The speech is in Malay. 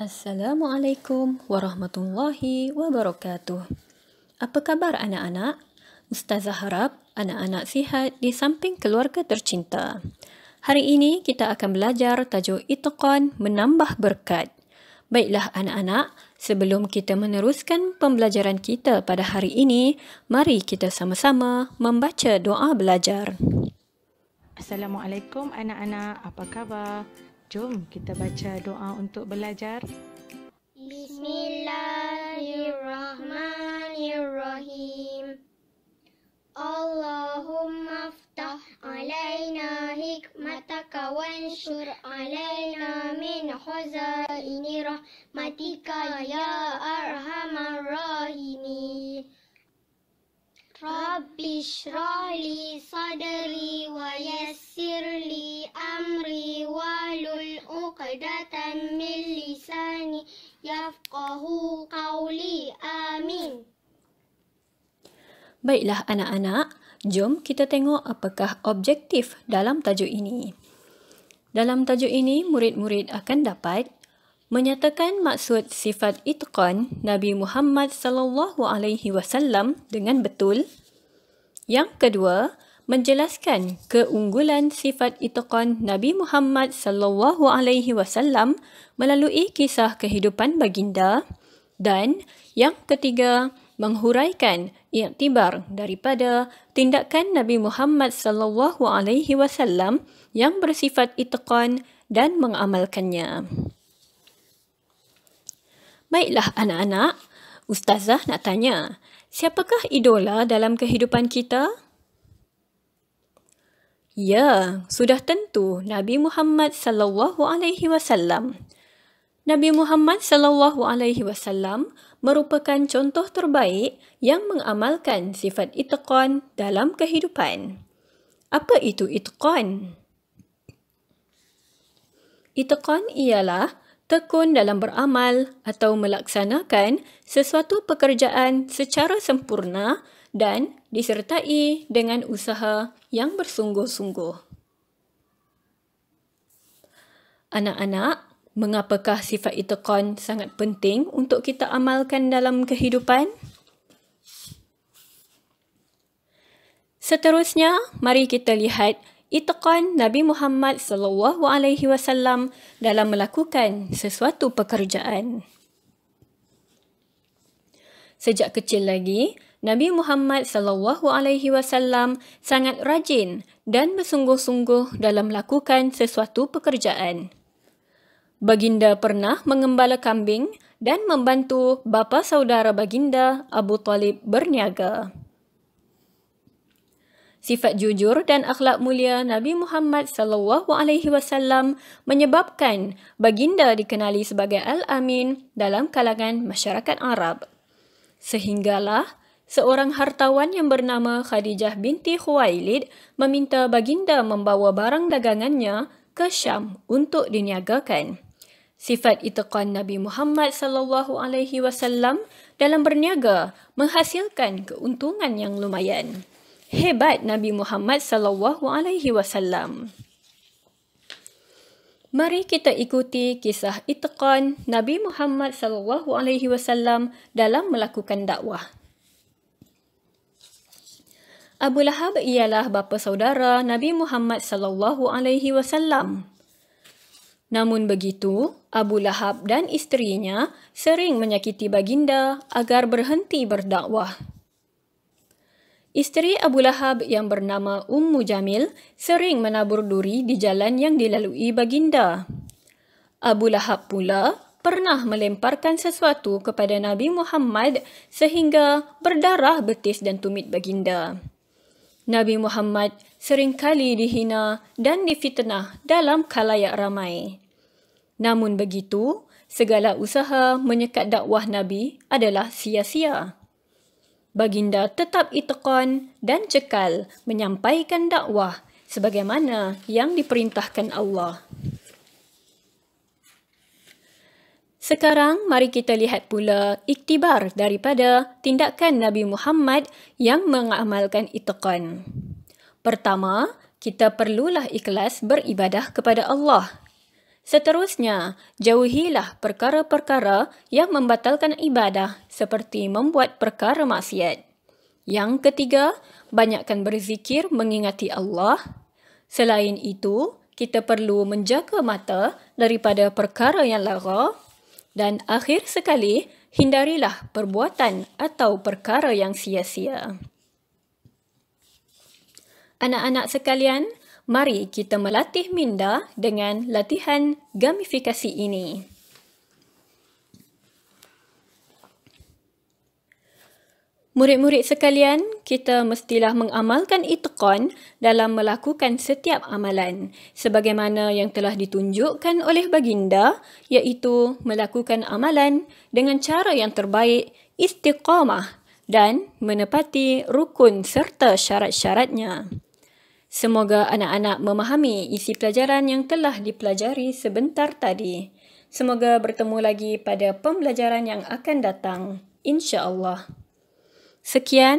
Assalamualaikum warahmatullahi wabarakatuh. Apa khabar anak-anak? Ustazah harap anak-anak sihat di samping keluarga tercinta. Hari ini kita akan belajar tajuk Itqan Menambah Berkat. Baiklah anak-anak, sebelum kita meneruskan pembelajaran kita pada hari ini, mari kita sama-sama membaca doa belajar. Assalamualaikum anak-anak, apa khabar? Jom kita baca doa untuk belajar. Bismillahirrahmanirrahim. Allahumma aftah alayna hikmataka wa ansur alayna min huzaini rahmatika ya arhamar rahimin. Rabbi shrali sadri yafqahu qawli amin. Baiklah anak-anak, jom kita tengok apakah objektif dalam tajuk ini. Dalam tajuk ini, murid-murid akan dapat menyatakan maksud sifat itqan Nabi Muhammad sallallahu alaihi wasallam dengan betul. Yang kedua, menjelaskan keunggulan sifat itqan Nabi Muhammad sallallahu alaihi wasallam melalui kisah kehidupan baginda dan yang ketiga menghuraikan iktibar daripada tindakan Nabi Muhammad sallallahu alaihi wasallam yang bersifat itqan dan mengamalkannya. Baiklah anak-anak, ustazah nak tanya, siapakah idola dalam kehidupan kita? Ya, sudah tentu Nabi Muhammad sallallahu alaihi wasallam. Nabi Muhammad sallallahu alaihi wasallam merupakan contoh terbaik yang mengamalkan sifat itqan dalam kehidupan. Apa itu itqan? Itqan ialah tekun dalam beramal atau melaksanakan sesuatu pekerjaan secara sempurna dan disertai dengan usaha yang bersungguh-sungguh. Anak-anak, mengapakah sifat itikon sangat penting untuk kita amalkan dalam kehidupan? Seterusnya, mari kita lihat itikon Nabi Muhammad sallallahu alaihi wasallam dalam melakukan sesuatu pekerjaan. Sejak kecil lagi, Nabi Muhammad sallallahu alaihi wasallam sangat rajin dan bersungguh-sungguh dalam melakukan sesuatu pekerjaan. Baginda pernah mengembala kambing dan membantu bapa saudara baginda Abu Talib berniaga. Sifat jujur dan akhlak mulia Nabi Muhammad sallallahu alaihi wasallam menyebabkan baginda dikenali sebagai al-Amin dalam kalangan masyarakat Arab. Sehinggalah seorang hartawan yang bernama Khadijah binti Khuwailid meminta baginda membawa barang dagangannya ke Syam untuk diniagakan. Sifat itiqan Nabi Muhammad sallallahu alaihi wasallam dalam berniaga menghasilkan keuntungan yang lumayan. Hebat Nabi Muhammad sallallahu alaihi wasallam. Mari kita ikuti kisah itiqan Nabi Muhammad sallallahu alaihi wasallam dalam melakukan dakwah. Abu Lahab ialah bapa saudara Nabi Muhammad sallallahu alaihi wasallam. Namun begitu, Abu Lahab dan isterinya sering menyakiti baginda agar berhenti berdakwah. Isteri Abu Lahab yang bernama Ummu Jamil sering menabur duri di jalan yang dilalui baginda. Abu Lahab pula pernah melemparkan sesuatu kepada Nabi Muhammad sehingga berdarah betis dan tumit baginda. Nabi Muhammad seringkali dihina dan difitnah dalam kalayak ramai. Namun begitu, segala usaha menyekat dakwah Nabi adalah sia-sia. Baginda tetap itqan dan cekal menyampaikan dakwah sebagaimana yang diperintahkan Allah. Sekarang mari kita lihat pula iktibar daripada tindakan Nabi Muhammad yang mengamalkan itqan. Pertama, kita perlulah ikhlas beribadah kepada Allah. Seterusnya, jauhilah perkara-perkara yang membatalkan ibadah seperti membuat perkara maksiat. Yang ketiga, banyakkan berzikir mengingati Allah. Selain itu, kita perlu menjaga mata daripada perkara yang larang. Dan akhir sekali, hindarilah perbuatan atau perkara yang sia-sia. Anak-anak sekalian, mari kita melatih minda dengan latihan gamifikasi ini. Murid-murid sekalian, kita mestilah mengamalkan itqan dalam melakukan setiap amalan sebagaimana yang telah ditunjukkan oleh baginda iaitu melakukan amalan dengan cara yang terbaik istiqamah dan menepati rukun serta syarat-syaratnya. Semoga anak-anak memahami isi pelajaran yang telah dipelajari sebentar tadi. Semoga bertemu lagi pada pembelajaran yang akan datang. InsyaAllah. Sekian.